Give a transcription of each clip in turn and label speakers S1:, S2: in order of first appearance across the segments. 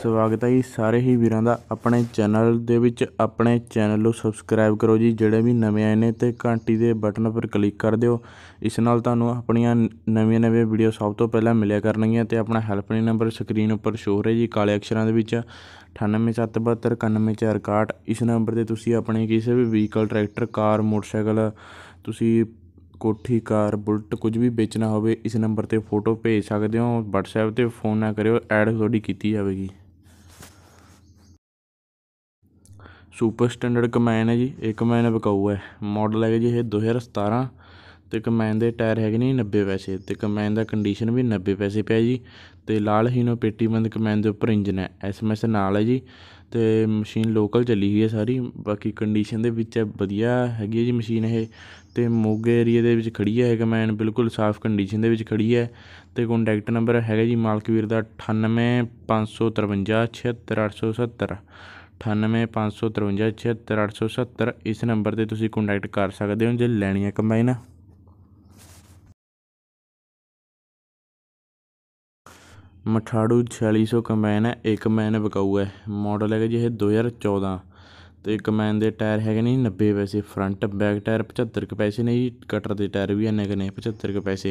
S1: ਸਵਾਗਤ ਹੈ ਜੀ ਸਾਰੇ ਹੀ ਵੀਰਾਂ ਦਾ ਆਪਣੇ ਚੈਨਲ ਦੇ ਵਿੱਚ ਆਪਣੇ ਚੈਨਲ ਨੂੰ ਸਬਸਕ੍ਰਾਈਬ ਕਰੋ ਜੀ ਜਿਹੜੇ ਵੀ ਨਵੇਂ ਆਏ ਨੇ ਤੇ ਘੰਟੀ ਦੇ ਬਟਨ ਉੱਪਰ ਕਲਿੱਕ ਕਰ ਦਿਓ ਇਸ ਨਾਲ ਤੁਹਾਨੂੰ ਆਪਣੀਆਂ ਨਵੀਆਂ ਨਵੀਆਂ ਵੀਡੀਓ ਸਭ ਤੋਂ ਪਹਿਲਾਂ ਮਿਲਿਆ ਕਰਨਗੀਆਂ ਤੇ ਆਪਣਾ ਹੈਲਪਲਾਈਨ ਨੰਬਰ ਸਕਰੀਨ ਉੱਪਰ ਸ਼ੋ ਹੋ ਰਿਹਾ ਜੀ ਕਾਲੇ ਅਕਸ਼ਰਾਂ ਦੇ ਵਿੱਚ 9872791461 ਇਸ ਨੰਬਰ ਤੇ ਤੁਸੀਂ ਆਪਣੇ ਕਿਸੇ ਵੀ ਵਹੀਕਲ ਟਰੈਕਟਰ ਕਾਰ ਮੋਟਰਸਾਈਕਲ ਤੁਸੀਂ ਕੋਠੀ ਕਾਰ ਬੁਲਟ ਕੁਝ ਵੀ ਵੇਚਣਾ ਹੋਵੇ ਇਸ ਨੰਬਰ ਤੇ ਫੋਟੋ ਭੇਜ ਸਕਦੇ ਹੋ WhatsApp ਤੇ ਫੋਨ ਨਾ ਕਰਿਓ ਐਡ ਤੁਹਾਡੀ ਕੀਤੀ ਜਾਵੇਗੀ ਸੁਪਰ ਸਟੈਂਡਰਡ ਕਮੈਨ ਹੈ ਜੀ ਇੱਕ ਕਮੈਨ ਬਕਾਊ ਹੈ ਮਾਡਲ ਹੈ ਜੀ ਇਹ 2017 ਤੇ ਕਮੈਨ ਦੇ ਟਾਇਰ ਹੈਗੇ ਨੇ 90 ਪੈਸੇ ਤੇ ਕਮੈਨ ਦਾ ਕੰਡੀਸ਼ਨ ਵੀ 90 ਪੈਸੇ ਪਿਆ ਜੀ ਤੇ ਲਾਲ ਹੀਨੋ ਬੰਦ ਕਮੈਨ ਦੇ ਉੱਪਰ ਇੰਜਨ ਹੈ ਐਸਐਮਐਸ ਨਾਲ ਹੈ ਜੀ ਤੇ ਮਸ਼ੀਨ ਲੋਕਲ ਚੱਲੀ ਹੋਈ ਹੈ ਸਾਰੀ ਬਾਕੀ ਕੰਡੀਸ਼ਨ ਦੇ ਵਿੱਚ ਹੈ ਵਧੀਆ ਹੈਗੀ ਹੈ ਜੀ ਮਸ਼ੀਨ ਇਹ ਤੇ ਮੋਗੇ ਏਰੀਆ ਦੇ ਵਿੱਚ ਖੜੀ ਹੈ ਕਮੈਨ ਬਿਲਕੁਲ ਸਾਫ਼ ਕੰਡੀਸ਼ਨ ਦੇ ਵਿੱਚ ਖੜੀ ਹੈ ਤੇ ਕੰਟੈਕਟ ਨੰਬਰ ਹੈਗਾ ਜੀ ਮਾਲਕ ਵੀਰ ਦਾ 9855576870 985553786870 ਇਸ ਨੰਬਰ ਤੇ ਤੁਸੀਂ ਕੰਟੈਕਟ ਕਰ ਸਕਦੇ ਹੋ ਜੇ ਲੈਣੀ ਹੈ ਕੰਬਾਈਨ ਮਠਾੜੂ 4600 ਕੰਬਾਈਨ ਹੈ ਇੱਕ ਮੈਨ ਬਕਾਊ ਹੈ ਮਾਡਲ ਹੈਗਾ ਜੀ ਇਹ 2014 ਤੇ ਮੈਨ ਦੇ ਟਾਇਰ ਹੈਗੇ ਨੇ 90 ਪੈਸੇ ਫਰੰਟ ਬੈਕ ਟਾਇਰ 75 ਪੈਸੇ ਨੇ ਜੀ ਕਟਰ ਦੇ ਟਾਇਰ ਵੀ ਇੰਨੇ ਕਨੇ ਨੇ 75 ਪੈਸੇ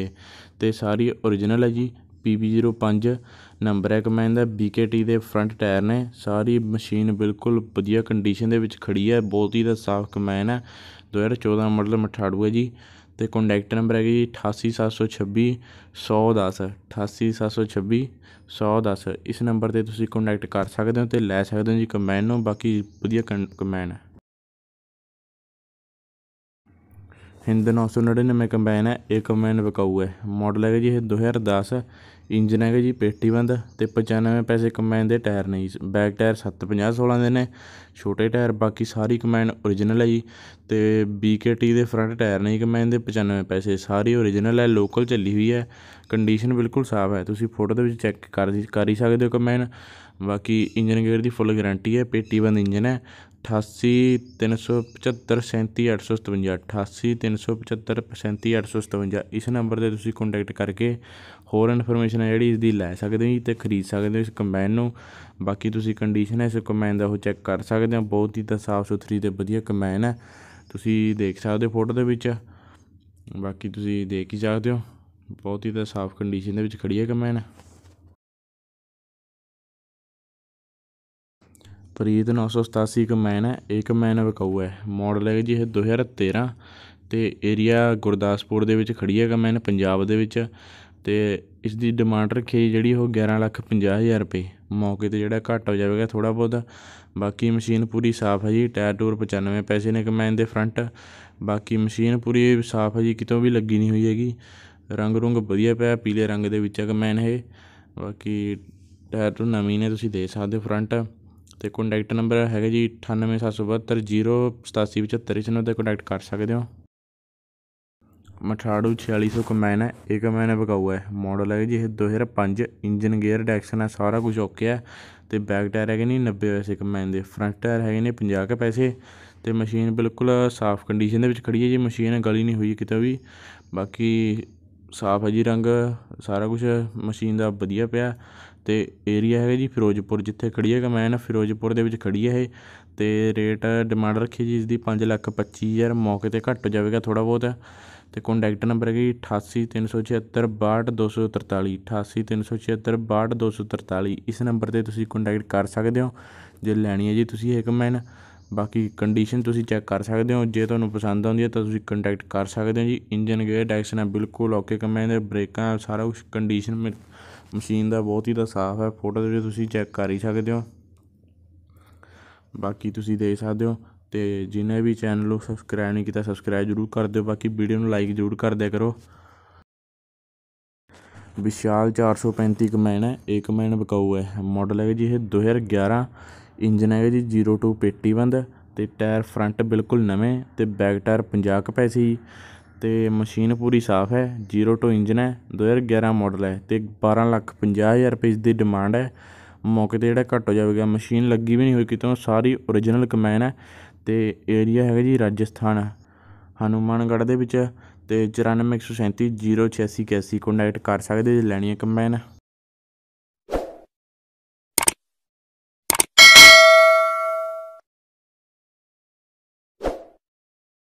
S1: ਤੇ ਸਾਰੀ origignal ਹੈ ਜੀ ਪੀ ਬੀ ਨੰਬਰ ਹੈ ਇੱਕ ਦਾ ਇਹਦਾ ਬੀ ਕੇ ਟੀ ਦੇ ਫਰੰਟ ਟਾਇਰ ਨੇ ਸਾਰੀ ਮਸ਼ੀਨ ਬਿਲਕੁਲ ਵਧੀਆ ਕੰਡੀਸ਼ਨ ਦੇ ਵਿੱਚ ਖੜੀ ਹੈ ਬਹੁਤ ਹੀ ਦਾ ਸਾਫ਼ ਕਮੈਨ ਹੈ 2014 ਮਾਡਲ ਮਠਾੜੂ ਹੈ ਜੀ ਤੇ ਕੰਟੈਕਟ ਨੰਬਰ ਹੈ ਜੀ 88726 ਸੱਤ 88726 ਛੱਬੀ ਇਸ ਨੰਬਰ 'ਤੇ ਤੁਸੀਂ ਕੰਟੈਕਟ ਕਰ ਸਕਦੇ ਹੋ ਤੇ ਲੈ ਸਕਦੇ ਹੋ ਜੀ ਕਮੈਨ ਨੂੰ ਬਾਕੀ ਵਧੀਆ ਕਮੈਨ ਹੈ ਹਿੰਦ 999 ਕੰਬਾਈਨ ਹੈ ਇਹ ਕੰਬਾਈਨ ਵਿਕਾਊ ਹੈ ਮਾਡਲ ਹੈਗਾ ਜੀ ਇਹ 2010 ਇੰਜਨ ਹੈਗਾ ਜੀ ਪੇਟੀਬੰਦ ਤੇ 95 ਪੈਸੇ ਕੰਬਾਈਨ ਦੇ ਟਾਇਰ ਨੇ ਜੀ ਬੈਕ ਟਾਇਰ 750 16 ਦੇ ਨੇ ਛੋਟੇ ਟਾਇਰ ਬਾਕੀ ਸਾਰੀ ਕੰਬਾਈਨ origignal ਹੈ ਜੀ ਤੇ BKT ਦੇ ਫਰੰਟ ਟਾਇਰ ਨੇ ਕੰਬਾਈਨ ਦੇ 95 ਪੈਸੇ ਸਾਰੀ origignal ਹੈ ਲੋਕਲ ਚੱਲੀ ਹੋਈ ਹੈ ਕੰਡੀਸ਼ਨ ਬਿਲਕੁਲ ਸਾਫ਼ ਹੈ ਤੁਸੀਂ ਫੋਟੋ ਦੇ ਵਿੱਚ ਚੈੱਕ ਕਰ ਕਰ ਹੀ ਸਕਦੇ ਹੋ ਕੰਬਾਈਨ ਬਾਕੀ ਇੰਜਨ ਗੇਅਰ ਦੀ ਫੁੱਲ ਗਾਰੰਟੀ ਹੈ ਪੇਟੀਬੰਦ ਇੰਜਨ ਹੈ ਅਠਾਸੀ ਇਸ ਨੰਬਰ 'ਤੇ ਤੁਸੀਂ ਕੰਟੈਕਟ ਕਰਕੇ ਹੋਰ ਇਨਫੋਰਮੇਸ਼ਨ ਜਿਹੜੀ ਇਸ ਦੀ ਲੈ ਸਕਦੇ ਹੋ ਤੇ ਖਰੀਦ ਸਕਦੇ ਹੋ ਇਸ ਕੰਬਾਈਨ ਨੂੰ ਬਾਕੀ ਤੁਸੀਂ ਕੰਡੀਸ਼ਨ ਹੈ ਇਸ ਕੰਬਾਈਨ ਦਾ ਉਹ ਚੈੱਕ ਕਰ ਸਕਦੇ ਹੋ ਬਹੁਤ ਹੀ ਤਾਂ ਸਾਫ਼ ਸੁਥਰੀ ਤੇ ਵਧੀਆ ਕੰਬਾਈਨ ਹੈ ਤੁਸੀਂ ਦੇਖ ਸਕਦੇ ਹੋ ਫੋਟੋ ਦੇ ਵਿੱਚ ਬਾਕੀ ਤੁਸੀਂ ਦੇਖ ਹੀ ਸਕਦੇ ਹੋ ਬਹੁਤ ਹੀ ਤਾਂ ਸਾਫ਼ ਕੰਡੀਸ਼ਨ ਦੇ ਵਿੱਚ ਖੜੀ ਹੈ ਕੰਬਾਈਨ ਪ੍ਰੀਤ 987 ਕਮੈਨ ਹੈ कमैन है ਇਹ ਕਮੈਨ ਹੈ ਮਾਡਲ ਹੈ ਜੀ ਇਹ 2013 ਤੇ ਏਰੀਆ ਗੁਰਦਾਸਪੁਰ ਦੇ ਵਿੱਚ ਖੜੀ ਹੈ ਕਮੈਨ ਪੰਜਾਬ ਦੇ ਵਿੱਚ ਤੇ ਇਸ ਦੀ ਡਿਮਾਂਡ ਰੱਖੀ ਜਿਹੜੀ ਉਹ 11 ਲੱਖ 50 ਹਜ਼ਾਰ ਰੁਪਏ ਮੌਕੇ 'ਤੇ ਜਿਹੜਾ ਘੱਟ ਹੋ ਜਾਵੇਗਾ ਥੋੜਾ ਬੋਧ ਬਾਕੀ ਮਸ਼ੀਨ ਪੂਰੀ ਸਾਫ਼ ਹੈ ਜੀ ਟਾਇਰ ਟੂਰ 95 ਪੈਸੇ ਨੇ ਕਮੈਨ ਦੇ ਫਰੰਟ ਬਾਕੀ ਮਸ਼ੀਨ ਪੂਰੀ ਸਾਫ਼ ਹੈ ਜੀ ਕਿਤੋਂ ਵੀ ਲੱਗੀ ਨਹੀਂ ਹੋਈ ਹੈਗੀ ਰੰਗ ਰੰਗ ਵਧੀਆ ਪਿਆ ਪੀਲੇ ਰੰਗ ਦੇ ਵਿੱਚ ਹੈ ਕਮੈਨ ਇਹ ਬਾਕੀ ਟਾਇਰ ਟੂ ਨਵੀਂ ਨੇ ਤੁਸੀਂ ਦੇਖ ਸਕਦੇ ਹੋ ਫਰੰਟ ਤੇ ਕੰਟੈਕਟ ਨੰਬਰ ਹੈਗਾ ਜੀ ਅਠਾਨਵੇਂ 'ਤੇ ਕੰਟੈਕਟ ਕਰ ਸਕਦੇ ਹੋ ਮਠਾੜੂ 4600 ਕਮੈਨ ਹੈ ਇਹ ਕਮੈਨ ਹੈ ਬਕਾਊ ਹੈ ਮਾਡਲ ਹੈ ਜੀ ਇਹ 2005 ਇੰਜਨ ਗੇਅਰ ਡੈਕਸ਼ਨ ਹੈ ਸਾਰਾ ਕੁਝ ਓਕੇ ਹੈ ਤੇ ਬੈਕ ਟਾਇਰ ਹੈਗੇ ਨੇ 90 ਵੈਸੇ ਕਮੈਨ ਦੇ ਫਰੰਟ ਟਾਇਰ ਹੈਗੇ ਨੇ 50 ਕੇ ਪੈਸੇ ਤੇ ਮਸ਼ੀਨ ਬਿਲਕੁਲ ਸਾਫ਼ ਕੰਡੀਸ਼ਨ ਦੇ ਵਿੱਚ ਖੜੀ ਹੈ ਜੀ ਮਸ਼ੀਨ ਗਲੀ ਨਹੀਂ ਹੋਈ ਕਿਤੇ ਵੀ ਬਾਕੀ ਸਾਫ਼ ਹੈ ਜੀ ਰੰਗ ਸਾਰਾ ਕੁਝ ਮਸ਼ੀਨ ਦਾ ਵਧੀਆ ਪਿਆ ਤੇ ਏਰੀਆ ਹੈਗਾ ਜੀ ਫਿਰੋਜ਼ਪੁਰ ਜਿੱਥੇ ਖੜੀ ਹੈਗਾ ਮੈਂ ਨਾ ਫਿਰੋਜ਼ਪੁਰ ਦੇ ਵਿੱਚ ਖੜੀ ਹੈ ਇਹ ਤੇ ਰੇਟ ਡਿਮਾਂਡ ਰੱਖੀ ਜੀ ਇਸ ਦੀ ਲੱਖ ਮੌਕੇ 'ਤੇ ਘੱਟ ਜਾਵੇਗਾ ਥੋੜਾ ਬਹੁਤ ਤੇ ਕੰਟੈਕਟ ਨੰਬਰ ਹੈ ਜੀ ਅਠਾਸੀ ਤਿੰਨ ਇਸ ਨੰਬਰ 'ਤੇ ਤੁਸੀਂ ਕੰਟੈਕਟ ਕਰ ਸਕਦੇ ਹੋ ਜੇ ਲੈਣੀ ਹੈ ਜੀ ਤੁਸੀਂ ਇਹ ਕੰਬਾਈਨ ਬਾਕੀ ਕੰਡੀਸ਼ਨ ਤੁਸੀਂ ਚੈੱਕ ਕਰ ਸਕਦੇ ਹੋ ਜੇ ਤੁਹਾਨੂੰ ਪਸੰਦ ਆਉਂਦੀ ਹੈ ਤਾਂ ਤੁਸੀਂ ਕੰਟੈਕਟ ਕਰ ਸਕਦੇ ਹੋ ਜੀ ਇੰਜਨ ਗੇਅਰ ਡੈਕਸ ਨਾਲ ਬਿਲਕੁਲ ਓਕੇ ਕਮੈਂਡ ਦੇ ਬ੍ਰੇਕਾਂ ਸਾਰਾ ਕੁਝ ਕੰਡੀਸ਼ਨ ਮਸ਼ੀਨ ਦਾ ਬਹੁਤ ਹੀ ਦਾ ਸਾਫ਼ ਹੈ ਫੋਟੋ ਦੇ ਵਿੱਚ ਤੁਸੀਂ ਚੈੱਕ ਕਰ ਹੀ ਸਕਦੇ ਹੋ ਬਾਕੀ ਤੁਸੀਂ ਦੇਖ ਸਕਦੇ ਹੋ ਤੇ ਜਿਨੇ ਵੀ ਚੈਨਲ ਨੂੰ ਸਬਸਕ੍ਰਾਈਬ ਨਹੀਂ ਕੀਤਾ ਸਬਸਕ੍ਰਾਈਬ ਜਰੂਰ ਕਰ ਦਿਓ ਬਾਕੀ ਵੀਡੀਓ ਨੂੰ ਲਾਈਕ ਜਰੂਰ ਕਰ ਦਿਆ ਕਰੋ ਵਿਸ਼ਾਲ 435 ਕਮੈਨ ਹੈ ਇੱਕ ਕਮੈਨ ਬਕਾਊ ਹੈ ਮਾਡਲ ਹੈ ਜੀ ਇਹ 2011 ਇੰਜਨ ਹੈ ਜੀ 02 ਪੇਟੀ ਬੰਦ ਤੇ ਟਾਇਰ ਫਰੰਟ ਬਿਲਕੁਲ ਨਵੇਂ ਤੇ ਬੈਕ ਟਾਇਰ 50 ਕਪੈਸੀ ਤੇ ਮਸ਼ੀਨ ਪੂਰੀ ਸਾਫ਼ ਹੈ ਜ਼ੀਰੋ ਟੂ ਇੰਜਨ ਹੈ 2011 ਮਾਡਲ ਹੈ ਤੇ 12 ਲੱਖ ਪੰਜਾਹ ਹਜ਼ਾਰ ਰੁਪਏ ਦੀ ਡਿਮਾਂਡ ਹੈ ਮੌਕੇ 'ਤੇ ਜਿਹੜਾ ਘੱਟ ਹੋ ਜਾਵੇਗਾ ਮਸ਼ੀਨ ਲੱਗੀ ਵੀ ਨਹੀਂ ਹੋਈ ਕਿਤੋਂ ਸਾਰੀ origignal ਕਮੈਨ ਹੈ ਤੇ ਏਰੀਆ ਹੈਗਾ ਜੀ ਰਾਜਸਥਾਨ ਹਨੂੰਮਾਨਗੜ੍ਹ ਦੇ ਵਿੱਚ ਤੇ ਚੁਰਾਨਵੇਂ ਇੱਕ ਸੌ ਕਰ ਸਕਦੇ ਜੇ ਲੈਣੀ ਹੈ ਕਮੈਨ